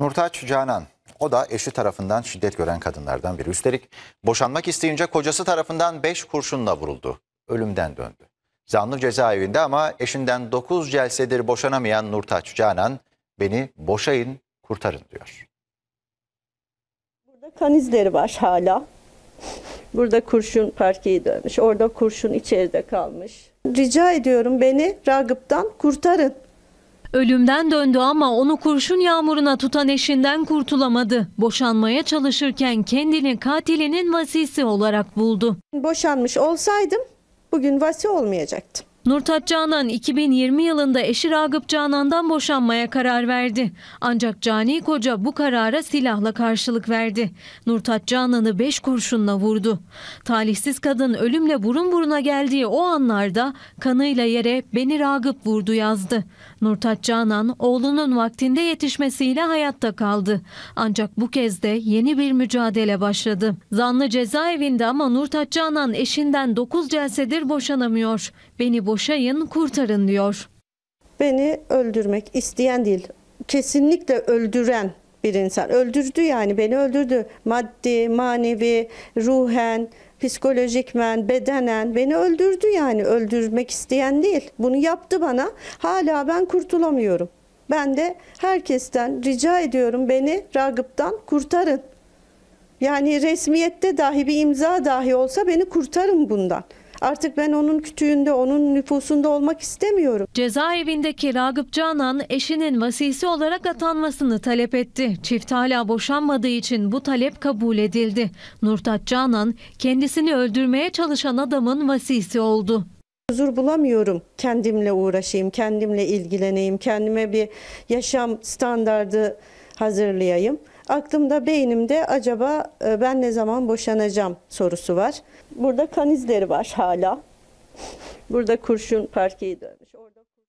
Nurtaç Canan o da eşi tarafından şiddet gören kadınlardan biri. Üstelik boşanmak isteyince kocası tarafından 5 kurşunla vuruldu. Ölümden döndü. Zanlı cezaevinde ama eşinden 9 celsedir boşanamayan Nurtaç Canan beni boşayın kurtarın diyor. Burada kan izleri var hala. Burada kurşun parkeyi dönmüş. Orada kurşun içeride kalmış. Rica ediyorum beni Ragıp'tan kurtarın. Ölümden döndü ama onu kurşun yağmuruna tutan eşinden kurtulamadı. Boşanmaya çalışırken kendini katilinin vasisi olarak buldu. Boşanmış olsaydım bugün vasi olmayacaktım. Nurtat Canan 2020 yılında eşi Ragıp Canan'dan boşanmaya karar verdi. Ancak cani koca bu karara silahla karşılık verdi. Nurtat Canan'ı beş kurşunla vurdu. Talihsiz kadın ölümle burun buruna geldiği o anlarda kanıyla yere beni Ragıp vurdu yazdı. Nurtaç Canan oğlunun vaktinde yetişmesiyle hayatta kaldı. Ancak bu kez de yeni bir mücadele başladı. Zanlı cezaevinde ama Nurtaç Canan eşinden 9 celsedir boşanamıyor. Beni boşayın kurtarın diyor. Beni öldürmek isteyen değil kesinlikle öldüren bir insan. Öldürdü yani beni öldürdü. Maddi, manevi, ruhen, psikolojikmen, bedenen beni öldürdü yani. Öldürmek isteyen değil. Bunu yaptı bana. Hala ben kurtulamıyorum. Ben de herkesten rica ediyorum beni Ragıp'tan kurtarın. Yani resmiyette dahi bir imza dahi olsa beni kurtarın bundan. Artık ben onun kütüğünde, onun nüfusunda olmak istemiyorum. Cezaevindeki Ragıp Canan eşinin vasisi olarak atanmasını talep etti. Çift hala boşanmadığı için bu talep kabul edildi. Nurtaç Canan kendisini öldürmeye çalışan adamın vasisi oldu huzur bulamıyorum. Kendimle uğraşayım, kendimle ilgileneyim, kendime bir yaşam standardı hazırlayayım. Aklımda, beynimde acaba e, ben ne zaman boşanacağım sorusu var. Burada kan izleri var hala. Burada kurşun parkeyi dönmüş. Orada